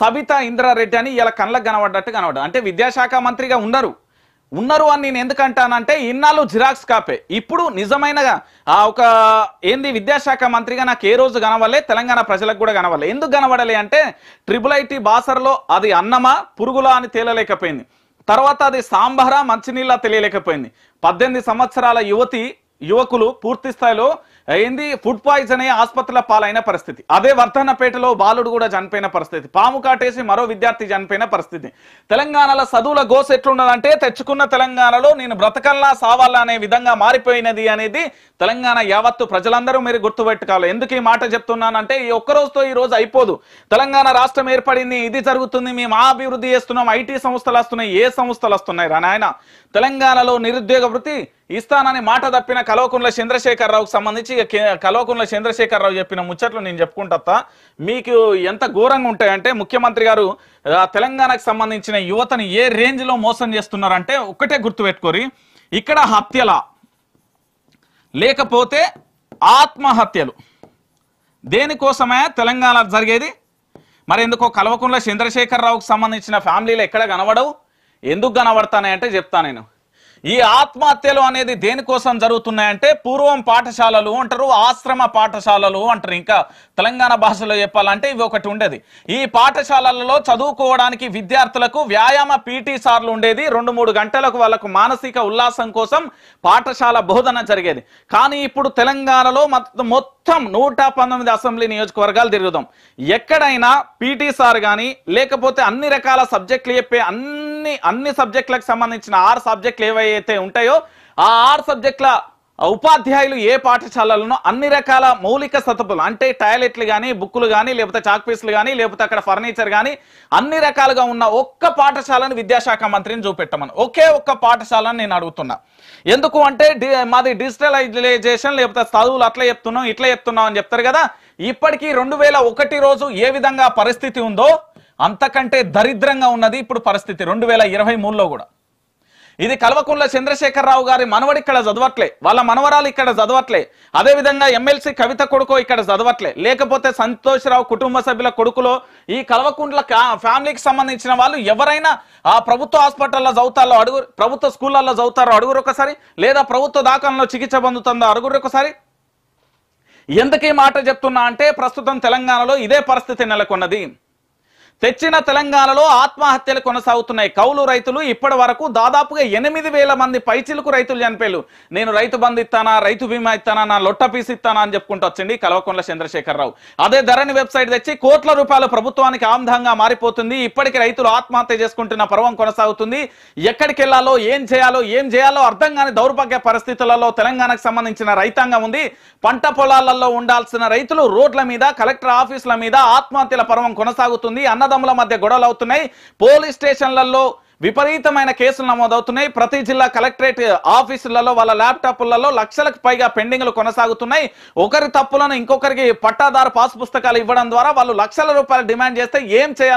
సబితా ఇంద్రారెడ్డి అని ఇలా కళ్ళకు కనబడ్డట్టు కనబడ్డా అంటే విద్యాశాఖ మంత్రిగా ఉన్నారు ఉన్నారు అని నేను ఎందుకంటానంటే ఇన్నాళ్ళు జిరాక్స్ కాపే ఇప్పుడు నిజమైనగా ఆ ఒక ఏంది విద్యాశాఖ మంత్రిగా నాకు ఏ రోజు కనవలే తెలంగాణ ప్రజలకు కూడా కనవలే ఎందుకు కనబడలే అంటే ట్రిపుల్ ఐటీ బాసర్లో అది అన్నమా పురుగులా అని తేలలేకపోయింది తర్వాత అది సాంబరా మంచినీళ్ళ తెలియలేకపోయింది పద్దెనిమిది సంవత్సరాల యువతి యువకులు పూర్తి స్థాయిలో ఏంది ఫుడ్ పాయిజన్ అయ్యి ఆసుపత్రుల పాలైన పరిస్థితి అదే వర్ధనపేటలో బాలుడు కూడా చనిపోయిన పరిస్థితి పాము కాటేసి మరో విద్యార్థి చనిపోయిన పరిస్థితి తెలంగాణలో చదువుల గోస్ ఎట్లున్నదంటే తెచ్చుకున్న తెలంగాణలో నేను బ్రతకల్లా సావాలా అనే విధంగా మారిపోయినది అనేది తెలంగాణ యావత్తు ప్రజలందరూ మీరు గుర్తుపెట్టుకోవాలి ఎందుకు ఈ మాట చెప్తున్నానంటే ఈ ఒక్కరోజుతో ఈ రోజు అయిపోదు తెలంగాణ రాష్ట్రం ఏర్పడింది ఇది జరుగుతుంది మేము ఆ అభివృద్ధి చేస్తున్నాం ఐటీ సంస్థలు వస్తున్నాయి ఏ సంస్థలు వస్తున్నాయి రా నాయన తెలంగాణలో నిరుద్యోగ వృత్తి ఇస్తానని మాట తప్పిన చంద్రశేఖర్ చంద్రశేఖరరావుకు సంబంధించి చంద్రశేఖర్ చంద్రశేఖరరావు చెప్పిన ముచ్చట్లు నేను చెప్పుకుంటా మీకు ఎంత ఘోరంగా ఉంటాయంటే ముఖ్యమంత్రి గారు తెలంగాణకు సంబంధించిన యువతని ఏ రేంజ్లో మోసం చేస్తున్నారంటే ఒక్కటే గుర్తుపెట్టుకోరి ఇక్కడ హత్యల లేకపోతే ఆత్మహత్యలు దేనికోసమే తెలంగాణ జరిగేది మరి ఎందుకో చంద్రశేఖర్ చంద్రశేఖరరావుకు సంబంధించిన ఫ్యామిలీలు ఎక్కడ కనబడవు ఎందుకు కనబడతానే అంటే చెప్తాను నేను ఈ ఆత్మహత్యలు అనేది దేనికోసం జరుగుతున్నాయంటే పూర్వం పాఠశాలలు అంటారు ఆశ్రమ పాఠశాలలు అంటారు ఇంకా తెలంగాణ భాషలో చెప్పాలంటే ఇవి ఒకటి ఉండేది ఈ పాఠశాలలలో చదువుకోవడానికి విద్యార్థులకు వ్యాయామ పీటీ సార్లు ఉండేది రెండు మూడు గంటలకు వాళ్ళకు మానసిక ఉల్లాసం కోసం పాఠశాల బోధన జరిగేది కానీ ఇప్పుడు తెలంగాణలో మొత్తం మొత్తం నూట పంతొమ్మిది అసెంబ్లీ నియోజకవర్గాలు తిరుగుదాం ఎక్కడైనా పీటీ సార్ కానీ లేకపోతే అన్ని రకాల సబ్జెక్టులు చెప్పే అన్ని అన్ని సబ్జెక్టులకు సంబంధించిన ఆరు సబ్జెక్టులు ఏవైతే ఉంటాయో ఆ ఆరు సబ్జెక్టుల ఉపాధ్యాయులు ఏ పాఠశాలలను అన్ని రకాల మౌలిక సతపులు అంటే టాయిలెట్లు కానీ బుక్కులు కానీ లేకపోతే చాక్ పీసులు కానీ లేకపోతే అక్కడ ఫర్నిచర్ కానీ అన్ని రకాలుగా ఉన్న ఒక్క పాఠశాలను విద్యాశాఖ మంత్రిని చూపెట్టమని ఒకే ఒక్క పాఠశాలను నేను అడుగుతున్నా ఎందుకు అంటే మాది డిజిటలైజేషన్ లేకపోతే చదువులు అట్లా చెప్తున్నాం ఇట్లా చెప్తున్నాం అని చెప్తారు కదా ఇప్పటికీ రెండు రోజు ఏ విధంగా పరిస్థితి ఉందో అంతకంటే దరిద్రంగా ఉన్నది ఇప్పుడు పరిస్థితి రెండు వేల కూడా ఇది కల్వకుంట్ల చంద్రశేఖరరావు గారి మనవడు ఇక్కడ చదవట్లే వాళ్ళ మనవరాలు ఇక్కడ చదవట్లే అదేవిధంగా ఎమ్మెల్సీ కవిత కొడుకు ఇక్కడ చదవట్లే లేకపోతే సంతోష్రావు కుటుంబ సభ్యుల కొడుకులో ఈ కల్వకుంట్ల ఫ్యామిలీకి సంబంధించిన వాళ్ళు ఎవరైనా ఆ ప్రభుత్వ హాస్పిటల్లో చదువుతారో అడుగు ప్రభుత్వ స్కూళ్ళల్లో చదువుతారో అడుగురు ఒకసారి లేదా ప్రభుత్వ దాఖలలో చికిత్స పొందుతుందో అడుగురు ఒకసారి ఎందుకు ఈ మాట చెప్తున్నా అంటే ప్రస్తుతం తెలంగాణలో ఇదే పరిస్థితి నెలకొన్నది తెచ్చిన తెలంగాణలో ఆత్మహత్యలు కొనసాగుతున్నాయి కౌలు రైతులు ఇప్పటి వరకు దాదాపుగా ఎనిమిది వేల మంది పైచిలకు రైతులు చనిపోయారు నేను రైతు బంధు ఇస్తానా రైతు బీమా ఇస్తానా నా లొట్ట పీస్ ఇస్తానా అని చెప్పుకుంటూ వచ్చింది కలవకొండ చంద్రశేఖరరావు అదే ధరణి వెబ్సైట్ తెచ్చి కోట్ల రూపాయలు ప్రభుత్వానికి ఆంధంగా మారిపోతుంది ఇప్పటికి రైతులు ఆత్మహత్య చేసుకుంటున్న పర్వం కొనసాగుతుంది ఎక్కడికి వెళ్లాలో ఏం చేయాలో ఏం చేయాలో అర్థం కాని దౌర్భాగ్య పరిస్థితులలో తెలంగాణకు సంబంధించిన రైతాంగం ఉంది పంట పొలాలలో ఉండాల్సిన రైతులు రోడ్ల మీద కలెక్టర్ ఆఫీసుల మీద ఆత్మహత్యల పర్వం కొనసాగుతుంది అన్న అన్నదమ్ముల మధ్య గొడవలు అవుతున్నాయి పోలీస్ స్టేషన్లలో విపరీతమైన కేసులు నమోదవుతున్నాయి ప్రతి జిల్లా కలెక్టరేట్ ఆఫీసులలో వాళ్ళ ల్యాప్టాప్లలో లక్షలకు పైగా పెండింగ్లు కొనసాగుతున్నాయి ఒకరి తప్పులను ఇంకొకరికి పట్టాదారు పాసు పుస్తకాలు ఇవ్వడం ద్వారా వాళ్ళు లక్షల రూపాయలు డిమాండ్ చేస్తే ఏం చేయాలి